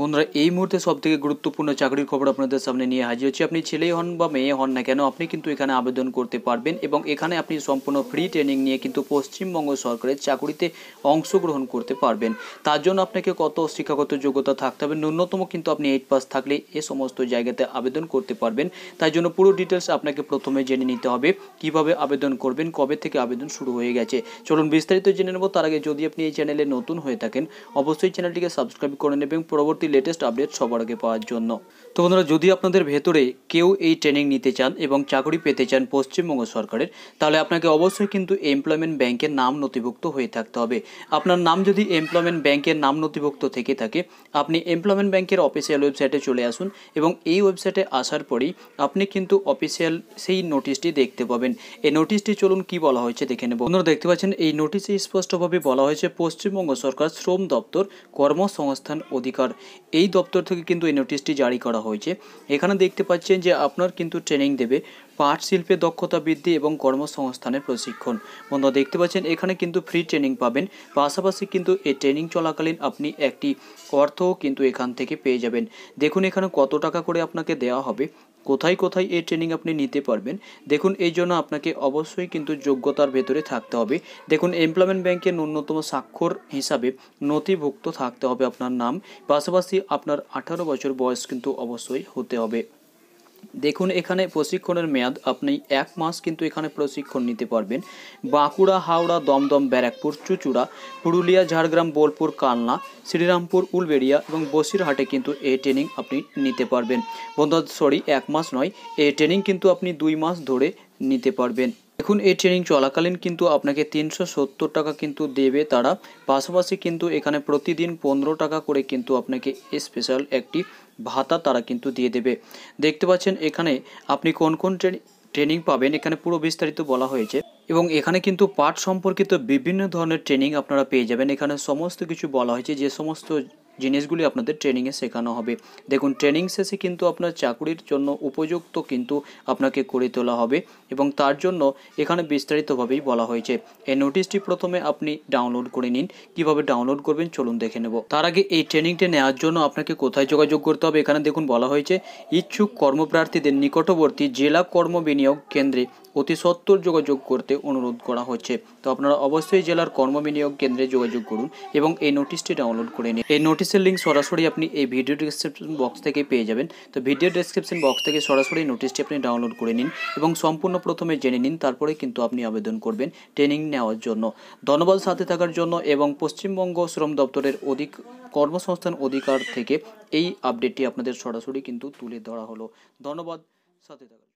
বন্ধুরা এই মুহূর্তে সব থেকে গুরুত্বপূর্ণ চাকরির খবর আপনাদের সামনে নিয়ে হাজির হচ্ছে আপনি ছেলেই হন বা মেয়ে হন না কেন আপনি কিন্তু এখানে আবেদন করতে পারবেন এবং এখানে আপনি সম্পূর্ণ ফ্রি ট্রেনিং নিয়ে কিন্তু পশ্চিমবঙ্গ সরকারের চাকরিতে অংশগ্রহণ করতে পারবেন তার জন্য আপনাকে কত শিক্ষাগত যোগ্যতা থাকতে হবে ন্যূনতম কিন্তু আপনি এইট পাস থাকলে এ সমস্ত জায়গাতে আবেদন করতে পারবেন তাই জন্য পুরো ডিটেলস আপনাকে প্রথমে জেনে নিতে হবে কিভাবে আবেদন করবেন কবে থেকে আবেদন শুরু হয়ে গেছে চলুন বিস্তারিত জেনে নেব তার আগে যদি আপনি এই চ্যানেলে নতুন হয়ে থাকেন অবশ্যই চ্যানেলটিকে সাবস্ক্রাইব করে নেবেন পরবর্তী পরবর্তী লেটেস্ট আপডেট সবার আগে পাওয়ার জন্য তো বন্ধুরা যদি আপনাদের ভেতরে কেউ এই ট্রেনিং নিতে চান এবং চাকরি পেতে চান পশ্চিমবঙ্গ সরকারের তাহলে আপনাকে অবশ্যই কিন্তু এমপ্লয়মেন্ট ব্যাংকের নাম নথিভুক্ত হয়ে থাকতে হবে আপনার নাম যদি এমপ্লয়মেন্ট ব্যাংকের নাম নথিভুক্ত থেকে থাকে আপনি এমপ্লয়মেন্ট ব্যাংকের অফিসিয়াল ওয়েবসাইটে চলে আসুন এবং এই ওয়েবসাইটে আসার পরেই আপনি কিন্তু অফিসিয়াল সেই নোটিশটি দেখতে পাবেন এই নোটিশটি চলুন কি বলা হয়েছে দেখে নেব আপনারা দেখতে পাচ্ছেন এই নোটিশে স্পষ্টভাবে বলা হয়েছে পশ্চিমবঙ্গ সরকার শ্রম দপ্তর কর্মসংস্থান অধিকার এই দপ্তর থেকে কিন্তু এই নোটিশটি জারি করা হয়েছে এখানে দেখতে পাচ্ছেন যে আপনার কিন্তু ট্রেনিং দেবে পাট শিল্পে দক্ষতা বৃদ্ধি এবং কর্মসংস্থানের প্রশিক্ষণ বন্ধুরা দেখতে পাচ্ছেন এখানে কিন্তু ফ্রি ট্রেনিং পাবেন পাশাপাশি কিন্তু এই ট্রেনিং চলাকালীন আপনি একটি অর্থও কিন্তু এখান থেকে পেয়ে যাবেন দেখুন এখানে কত টাকা করে আপনাকে দেওয়া হবে কোথায় কোথায় এই ট্রেনিং আপনি নিতে পারবেন দেখুন এই জন্য আপনাকে অবশ্যই কিন্তু যোগ্যতার ভেতরে থাকতে হবে দেখুন এমপ্লয়মেন্ট ব্যাংকের ন্যূনতম স্বাক্ষর হিসাবে নথিভুক্ত থাকতে হবে আপনার নাম পাশাপাশি পাশাপাশি আপনার আঠারো বছর বয়স কিন্তু অবশ্যই হতে হবে দেখুন এখানে প্রশিক্ষণের মেয়াদ আপনি এক মাস কিন্তু এখানে প্রশিক্ষণ নিতে পারবেন বাঁকুড়া হাওড়া দমদম ব্যারাকপুর চুচুড়া পুরুলিয়া ঝাড়গ্রাম বোলপুর কালনা শ্রীরামপুর উলবেড়িয়া এবং বসিরহাটে কিন্তু এই ট্রেনিং আপনি নিতে পারবেন বন্ধু সরি এক মাস নয় এই ট্রেনিং কিন্তু আপনি দুই মাস ধরে নিতে পারবেন এখন এই ট্রেনিং চলাকালীন কিন্তু আপনাকে তিনশো সত্তর টাকা কিন্তু দেবে তারা পাশাপাশি কিন্তু এখানে প্রতিদিন পনেরো টাকা করে কিন্তু আপনাকে স্পেশাল একটি ভাতা তারা কিন্তু দিয়ে দেবে দেখতে পাচ্ছেন এখানে আপনি কোন কোন ট্রেনিং পাবেন এখানে পুরো বিস্তারিত বলা হয়েছে এবং এখানে কিন্তু পাঠ সম্পর্কিত বিভিন্ন ধরনের ট্রেনিং আপনারা পেয়ে যাবেন এখানে সমস্ত কিছু বলা হয়েছে যে সমস্ত জিনিসগুলি আপনাদের ট্রেনিংয়ে শেখানো হবে দেখুন ট্রেনিং শেষে কিন্তু আপনার চাকরির জন্য উপযুক্ত কিন্তু আপনাকে করে তোলা হবে এবং তার জন্য এখানে বিস্তারিতভাবেই বলা হয়েছে এই নোটিশটি প্রথমে আপনি ডাউনলোড করে নিন কিভাবে ডাউনলোড করবেন চলুন দেখে নেব তার আগে এই ট্রেনিংটি নেওয়ার জন্য আপনাকে কোথায় যোগাযোগ করতে হবে এখানে দেখুন বলা হয়েছে ইচ্ছুক কর্মপ্রার্থীদের নিকটবর্তী জেলা কর্ম বিনিয়োগ কেন্দ্রে অতি সত্তর যোগাযোগ করতে অনুরোধ করা হচ্ছে তো আপনারা অবশ্যই জেলার কর্ম বিনিয়োগ কেন্দ্রে যোগাযোগ করুন এবং এই নোটিশটি ডাউনলোড করে নিন এই নোটিশ নোটিশের লিঙ্ক সরাসরি আপনি এই ভিডিও ডিসক্রিপশন বক্স থেকে পেয়ে যাবেন তো ভিডিও ডিসক্রিপশন বক্স থেকে সরাসরি নোটিশটি আপনি ডাউনলোড করে নিন এবং সম্পূর্ণ প্রথমে জেনে নিন তারপরে কিন্তু আপনি আবেদন করবেন ট্রেনিং নেওয়ার জন্য ধন্যবাদ সাথে থাকার জন্য এবং পশ্চিমবঙ্গ শ্রম দপ্তরের অধিক কর্মসংস্থান অধিকার থেকে এই আপডেটটি আপনাদের সরাসরি কিন্তু তুলে ধরা হলো ধন্যবাদ সাথে থাকার